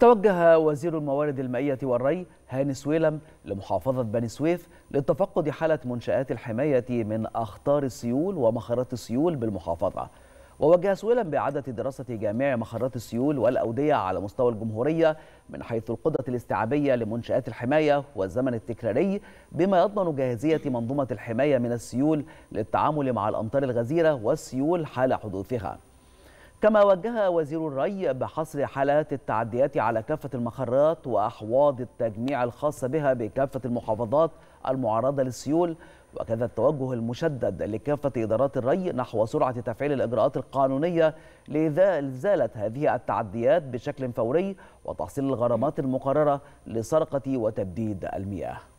توجه وزير الموارد المائية والري هاني سويلم لمحافظة بني سويف لتفقد حالة منشآت الحماية من أخطار السيول ومخرات السيول بالمحافظة ووجه سويلم بإعادة دراسة جميع مخرات السيول والأودية على مستوى الجمهورية من حيث القدرة الاستيعابية لمنشآت الحماية والزمن التكراري بما يضمن جاهزية منظومة الحماية من السيول للتعامل مع الأمطار الغزيرة والسيول حال حدوثها كما وجه وزير الري بحصر حالات التعديات على كافة المخرات وأحواض التجميع الخاصة بها بكافة المحافظات المعرضة للسيول وكذا التوجه المشدد لكافة إدارات الري نحو سرعة تفعيل الإجراءات القانونية لإزالة هذه التعديات بشكل فوري وتحصيل الغرامات المقررة لسرقة وتبديد المياه